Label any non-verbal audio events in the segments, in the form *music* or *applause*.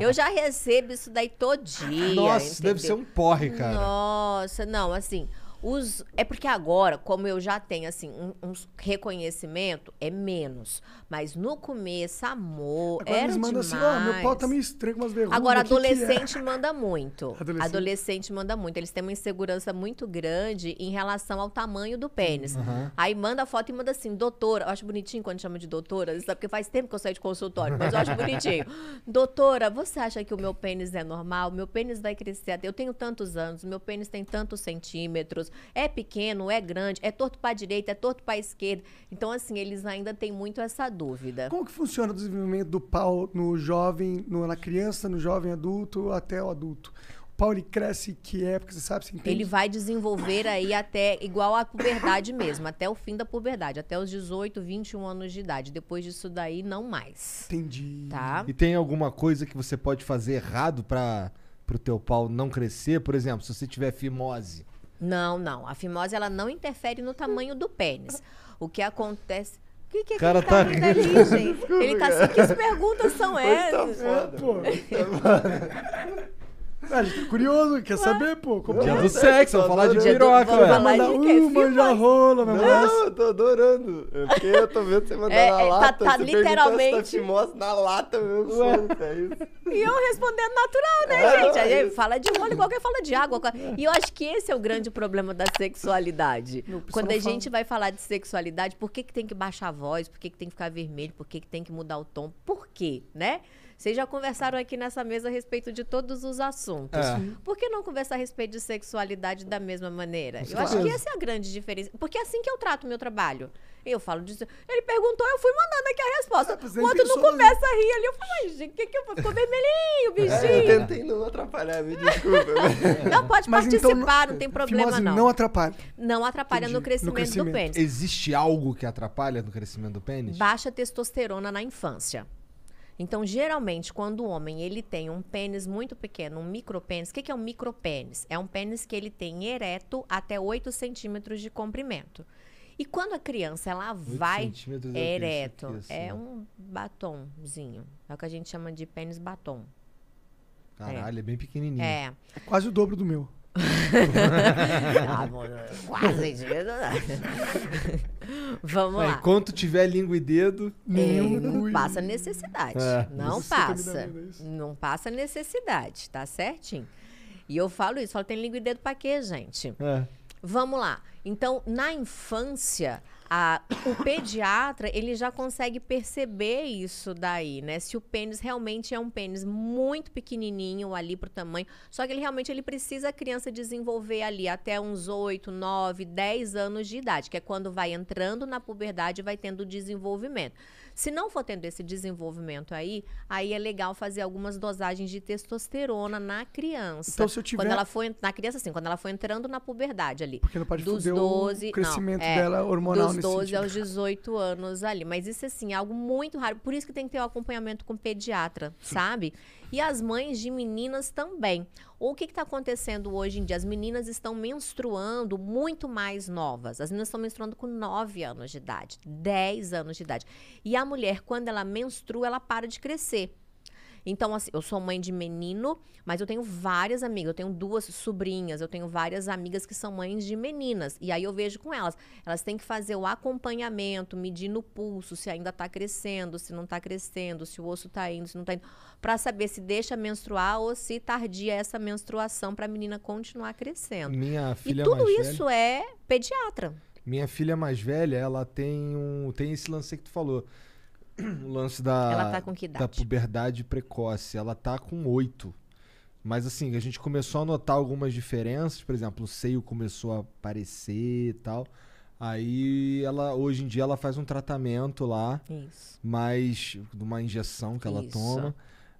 Eu já recebo isso daí todo dia. Nossa, entendeu? deve ser um porre, cara. Nossa, não, assim. Os, é porque agora, como eu já tenho assim, um, um reconhecimento, é menos. Mas no começo, amor, agora era eles mandam demais. assim, meu pau tá meio estranho com umas Agora, adolescente que que é? manda muito. *laughs* Adolescente. adolescente. manda muito. Eles têm uma insegurança muito grande em relação ao tamanho do pênis. Uhum. Aí manda a foto e manda assim, doutora. Eu acho bonitinho quando chama de doutora, sabe? Porque faz tempo que eu saí de consultório, mas eu acho bonitinho. *laughs* doutora, você acha que o meu pênis é normal? Meu pênis vai crescer até... Eu tenho tantos anos, meu pênis tem tantos centímetros. É pequeno, é grande, é torto para a direita, é torto para a esquerda. Então, assim, eles ainda têm muito essa dúvida. Como que funciona o desenvolvimento do pau no jovem, no, na criança, no jovem adulto até o adulto? O ele cresce que época, você sabe? Você ele vai desenvolver aí até, igual à puberdade mesmo, até o fim da puberdade, até os 18, 21 anos de idade. Depois disso daí, não mais. Entendi. Tá? E tem alguma coisa que você pode fazer errado para o teu pau não crescer? Por exemplo, se você tiver fimose, não, não. A fimose ela não interfere no tamanho do pênis. O que acontece. O que, que é cara que tá, tá rindo ali, gente? Ele tá assim, que perguntas são tá essas? tá foda. Pô, tá foda. A gente tá curioso, quer saber, pô. Como dia do é? sexo, vamos falar de piroca, velho. Vai mandar uma já rola, meu Não, eu tô adorando. Porque eu tô vendo você mandar é, na é, tá- lata. Tá, tá você literalmente. Você mostra na lata mesmo. É isso. E eu respondendo natural, né, é, gente? é fala de rola igual que fala de água. É. E eu acho que esse é o grande problema da sexualidade. Quando a gente vai falar de sexualidade, por que, que tem que baixar a voz? Por que, que tem que ficar vermelho? Por que, que tem que mudar o tom? Por quê, né? Vocês já conversaram aqui nessa mesa a respeito de todos os assuntos. É. Por que não conversar a respeito de sexualidade da mesma maneira? eu claro. acho que essa é a grande diferença. Porque é assim que eu trato o meu trabalho. Eu falo disso. Ele perguntou, eu fui mandando aqui a resposta. É, o outro não começa ali. a rir ali. Eu falo, mas gente, o que, que eu Ficou vermelhinho, bichinho. É, eu tentei não atrapalhar, me desculpa. *laughs* não, pode mas então participar, então, não tem problema não. Não atrapalha. Não atrapalha no crescimento, no crescimento do pênis. Existe algo que atrapalha no crescimento do pênis? Baixa testosterona na infância. Então, geralmente, quando o homem ele tem um pênis muito pequeno, um micropênis, o que, que é um micropênis? É um pênis que ele tem ereto até 8 centímetros de comprimento. E quando a criança ela vai é ereto, aqui, assim, é né? um batomzinho. É o que a gente chama de pênis batom. Caralho, é, é bem pequenininho. É. é quase o dobro do meu. *laughs* ah, quase. *laughs* Vamos é, lá. Enquanto tiver língua e dedo, nenhum. É, não passa necessidade. É, não passa. É não passa necessidade, tá certinho? E eu falo isso, falo, tem língua e dedo pra quê, gente? É. Vamos lá. Então, na infância, a, o pediatra, ele já consegue perceber isso daí, né? Se o pênis realmente é um pênis muito pequenininho ali pro tamanho, só que ele realmente ele precisa a criança desenvolver ali até uns 8, 9, 10 anos de idade, que é quando vai entrando na puberdade e vai tendo desenvolvimento. Se não for tendo esse desenvolvimento aí, aí é legal fazer algumas dosagens de testosterona na criança. Então, se eu tiver... Quando ela foi na criança, assim, quando ela for entrando na puberdade ali. Porque não pode dos 12, o crescimento não, é, dela hormonal dos 12 aos 18 anos ali. Mas isso, assim, é algo muito raro. Por isso que tem que ter o um acompanhamento com pediatra, sabe? E as mães de meninas também. O que está acontecendo hoje em dia? As meninas estão menstruando muito mais novas. As meninas estão menstruando com 9 anos de idade, 10 anos de idade. E a mulher, quando ela menstrua, ela para de crescer. Então, assim, eu sou mãe de menino, mas eu tenho várias amigas. Eu tenho duas sobrinhas, eu tenho várias amigas que são mães de meninas. E aí eu vejo com elas. Elas têm que fazer o acompanhamento, medir no pulso se ainda está crescendo, se não está crescendo, se o osso está indo, se não está indo, para saber se deixa menstruar ou se tardia essa menstruação para a menina continuar crescendo. Minha filha e tudo isso velha, é pediatra. Minha filha mais velha, ela tem um tem esse lance que tu falou. *clears throat* o lance da, tá da puberdade precoce. Ela tá com oito. Mas assim, a gente começou a notar algumas diferenças. Por exemplo, o seio começou a aparecer e tal. Aí ela hoje em dia ela faz um tratamento lá, Isso. mas de uma injeção que ela Isso. toma.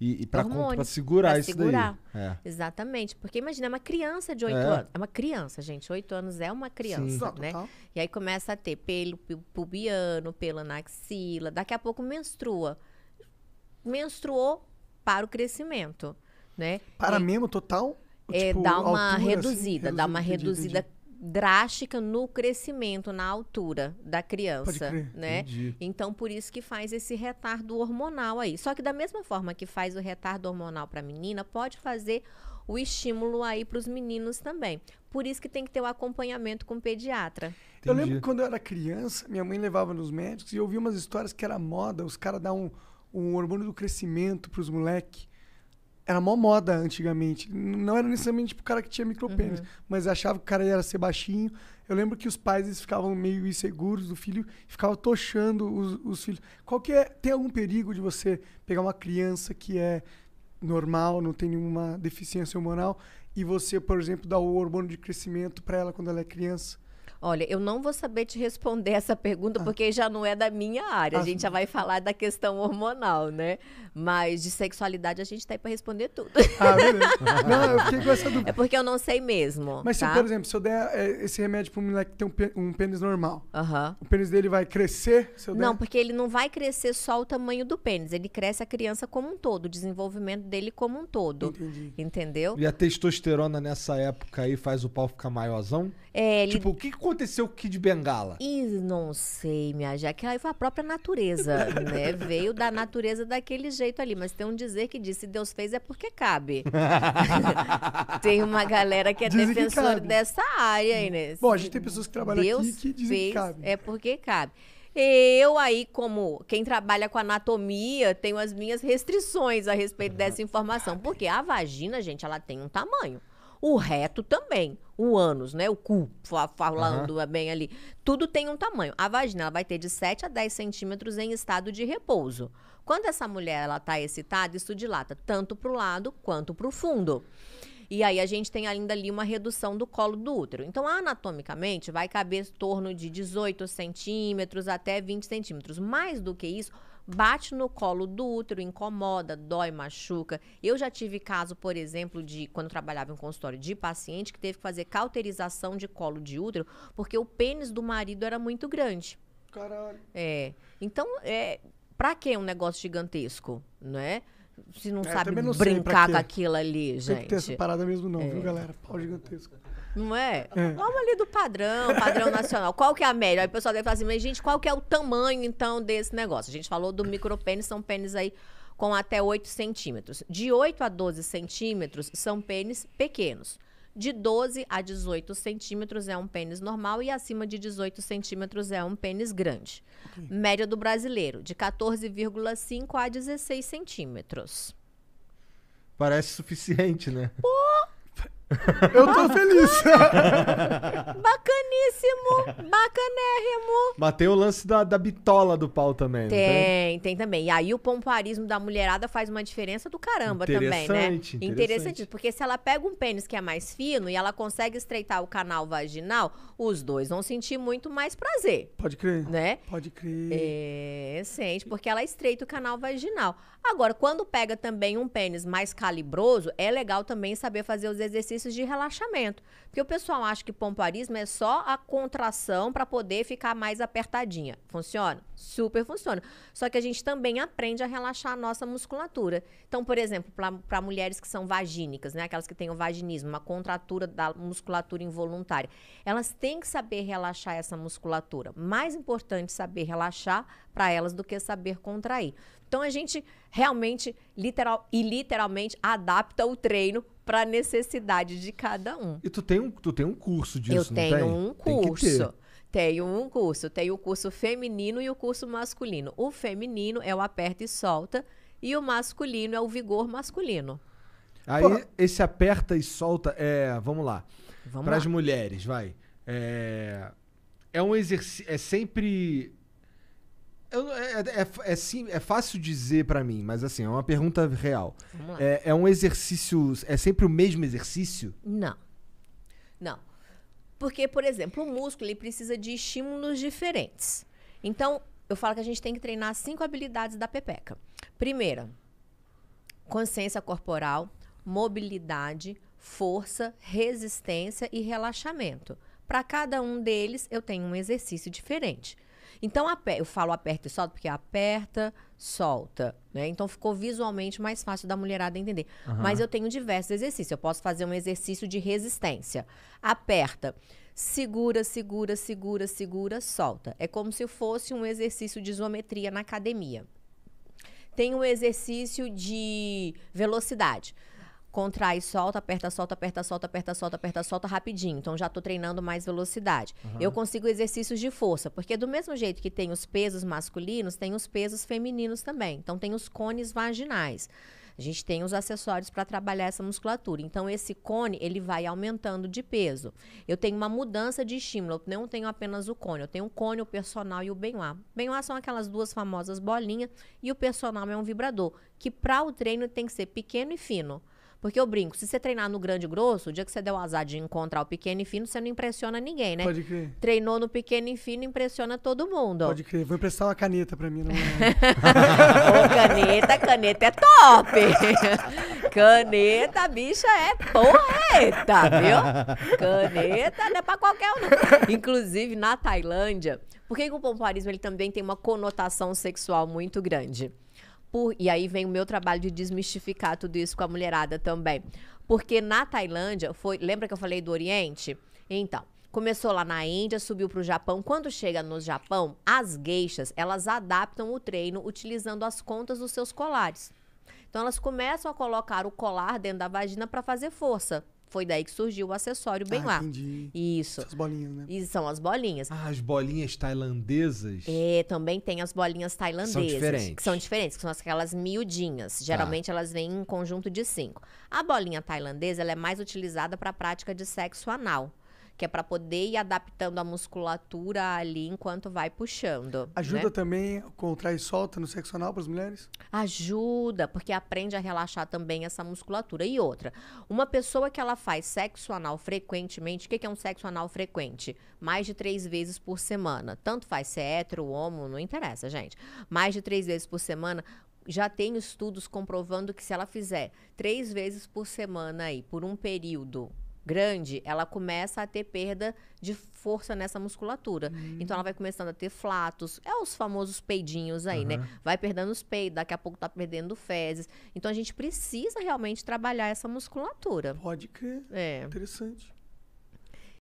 E, e para segurar pra isso segurar. daí. É. Exatamente. Porque imagina, é uma criança de 8 é. anos. É uma criança, gente. 8 anos é uma criança, Sim. né? Total. E aí começa a ter pelo pubiano, pelo na axila. Daqui a pouco menstrua. Menstruou para o crescimento, né? Para e, mesmo total? É, tipo, dá uma assim, reduzida, assim, dá uma reduzida drástica no crescimento, na altura da criança, né? Entendi. Então por isso que faz esse retardo hormonal aí. Só que da mesma forma que faz o retardo hormonal para menina, pode fazer o estímulo aí para os meninos também. Por isso que tem que ter o um acompanhamento com o pediatra. Entendi. Eu lembro que quando eu era criança, minha mãe levava nos médicos e eu umas histórias que era moda, os caras dar um, um hormônio do crescimento para os moleques era mó moda antigamente. Não era necessariamente pro cara que tinha micropênis, uhum. mas achava que o cara ia ser baixinho. Eu lembro que os pais eles ficavam meio inseguros do filho, ficavam tochando os, os filhos. Qual que é, tem algum perigo de você pegar uma criança que é normal, não tem nenhuma deficiência hormonal, e você, por exemplo, dar o hormônio de crescimento para ela quando ela é criança? Olha, eu não vou saber te responder essa pergunta, ah. porque já não é da minha área. Ah. A gente já vai falar da questão hormonal, né? Mas de sexualidade a gente tá aí pra responder tudo. Ah, beleza. *laughs* não, eu fiquei com essa dúvida. É porque eu não sei mesmo. Mas, tá? se, por exemplo, se eu der é, esse remédio pra um moleque que tem um, um pênis normal, o pênis dele vai crescer? Se eu der? Não, porque ele não vai crescer só o tamanho do pênis. Ele cresce a criança como um todo, o desenvolvimento dele como um todo. Entendi. Entendeu? E a testosterona nessa época aí faz o pau ficar maiorzão? É, ele... Tipo, o que aconteceu com o Kid Bengala? E não sei, minha já que aí foi a própria natureza, *laughs* né? Veio da natureza daquele jeito ali, mas tem um dizer que diz se Deus fez é porque cabe. *laughs* tem uma galera que é dizem defensora que dessa área aí, né? Bom, a gente tem pessoas que trabalham Deus aqui que dizem fez que cabe. É porque cabe. Eu aí, como quem trabalha com anatomia, tenho as minhas restrições a respeito uhum. dessa informação. Porque a vagina, gente, ela tem um tamanho. O reto também. O ânus, né? O cu, falando uhum. bem ali. Tudo tem um tamanho. A vagina ela vai ter de 7 a 10 centímetros em estado de repouso. Quando essa mulher ela tá excitada, isso dilata tanto para o lado quanto para o fundo. E aí a gente tem ainda ali uma redução do colo do útero. Então, anatomicamente, vai caber em torno de 18 centímetros até 20 centímetros. Mais do que isso, bate no colo do útero, incomoda, dói, machuca. Eu já tive caso, por exemplo, de quando trabalhava em consultório de paciente que teve que fazer cauterização de colo de útero porque o pênis do marido era muito grande. Caralho. É. Então, é, para que um negócio gigantesco, não é? se não é, sabe não brincar com aquilo ali, gente. Tem essa parada mesmo não, é. viu, galera? Pau gigantesco. Não é? é? Vamos ali do padrão, padrão nacional. Qual que é a média? Aí o pessoal deve falar assim, mas gente, qual que é o tamanho, então, desse negócio? A gente falou do micropênis, são pênis aí com até 8 centímetros. De 8 a 12 centímetros são pênis pequenos. De 12 a 18 centímetros é um pênis normal e acima de 18 centímetros é um pênis grande. Okay. Média do brasileiro, de 14,5 a 16 centímetros. Parece suficiente, né? Pô! Eu tô feliz. *laughs* Bacaníssimo. Bacanérrimo. Mas tem o lance da, da bitola do pau também. Tem, tem, tem, também. E aí o pomparismo da mulherada faz uma diferença do caramba também, né? Interessante. Interessante, porque se ela pega um pênis que é mais fino e ela consegue estreitar o canal vaginal, os dois vão sentir muito mais prazer. Pode crer. Né? Pode crer. É, sente, porque ela estreita o canal vaginal. Agora, quando pega também um pênis mais calibroso, é legal também saber fazer os exercícios exercícios de relaxamento. Porque o pessoal acha que pompoarismo é só a contração para poder ficar mais apertadinha. Funciona? Super funciona. Só que a gente também aprende a relaxar a nossa musculatura. Então, por exemplo, para mulheres que são vagínicas, né? Aquelas que têm o vaginismo, uma contratura da musculatura involuntária. Elas têm que saber relaxar essa musculatura. Mais importante saber relaxar para elas do que saber contrair. Então a gente realmente literal e literalmente adapta o treino para necessidade de cada um. E tu tem um, tu tem um curso disso, Eu tenho tem? um curso. Tenho um curso, tenho o curso feminino e o curso masculino. O feminino é o aperta e solta e o masculino é o vigor masculino. Aí Pô. esse aperta e solta é, vamos lá. Para as mulheres, vai. É, é um exercício, é sempre eu, é, é, é, é, sim, é fácil dizer para mim, mas assim, é uma pergunta real. É, é, um exercício. É sempre o mesmo exercício? Não. Não. Porque, por exemplo, o músculo ele precisa de estímulos diferentes. Então, eu falo que a gente tem que treinar cinco habilidades da pepeca. Primeira, consciência corporal, mobilidade, força, resistência e relaxamento. Para cada um deles, eu tenho um exercício diferente. Então, eu falo aperta e solta, porque aperta, solta, né? Então, ficou visualmente mais fácil da mulherada entender. Uhum. Mas eu tenho diversos exercícios. Eu posso fazer um exercício de resistência. Aperta, segura, segura, segura, segura, solta. É como se fosse um exercício de isometria na academia. Tem um exercício de velocidade. Contrai, solta, aperta, solta, aperta, solta, aperta, solta, aperta, solta rapidinho. Então já estou treinando mais velocidade. Uhum. Eu consigo exercícios de força, porque do mesmo jeito que tem os pesos masculinos, tem os pesos femininos também. Então tem os cones vaginais. A gente tem os acessórios para trabalhar essa musculatura. Então, esse cone, ele vai aumentando de peso. Eu tenho uma mudança de estímulo. Eu não tenho apenas o cone. Eu tenho o cone, o personal e o benoit. Benoit são aquelas duas famosas bolinhas e o personal é um vibrador, que para o treino tem que ser pequeno e fino. Porque eu brinco, se você treinar no grande e grosso, o dia que você der o azar de encontrar o pequeno e fino, você não impressiona ninguém, né? Pode crer. Treinou no pequeno e fino, impressiona todo mundo. Pode crer. Vou emprestar uma caneta pra mim. Não... *laughs* Ô, caneta, caneta é top! *laughs* caneta, bicha, é poeta, viu? Caneta não é pra qualquer um, Inclusive, na Tailândia, por que, o pompoarismo ele também tem uma conotação sexual muito grande? Por, e aí vem o meu trabalho de desmistificar tudo isso com a mulherada também. Porque na Tailândia foi, lembra que eu falei do Oriente? Então, começou lá na Índia, subiu para o Japão. Quando chega no Japão, as geixas, elas adaptam o treino utilizando as contas dos seus colares. Então elas começam a colocar o colar dentro da vagina para fazer força. Foi daí que surgiu o acessório bem ah, lá. Entendi. Isso. As bolinhas, né? E são as bolinhas. Ah, as bolinhas tailandesas? É, também tem as bolinhas tailandesas. São diferentes. Que são diferentes, que são aquelas miudinhas. Tá. Geralmente elas vêm em conjunto de cinco. A bolinha tailandesa ela é mais utilizada para a prática de sexo anal que é para poder ir adaptando a musculatura ali enquanto vai puxando. Ajuda né? também contrai e solta no anal para as mulheres? Ajuda, porque aprende a relaxar também essa musculatura. E outra, uma pessoa que ela faz sexo anal frequentemente, o que, que é um sexo anal frequente? Mais de três vezes por semana. Tanto faz se é hétero, homo, não interessa, gente. Mais de três vezes por semana, já tem estudos comprovando que se ela fizer três vezes por semana aí, por um período grande, ela começa a ter perda de força nessa musculatura. Uhum. Então ela vai começando a ter flatos, é os famosos peidinhos aí, uhum. né? Vai perdendo os peidos, daqui a pouco tá perdendo fezes. Então a gente precisa realmente trabalhar essa musculatura. Pode crer. É. Interessante.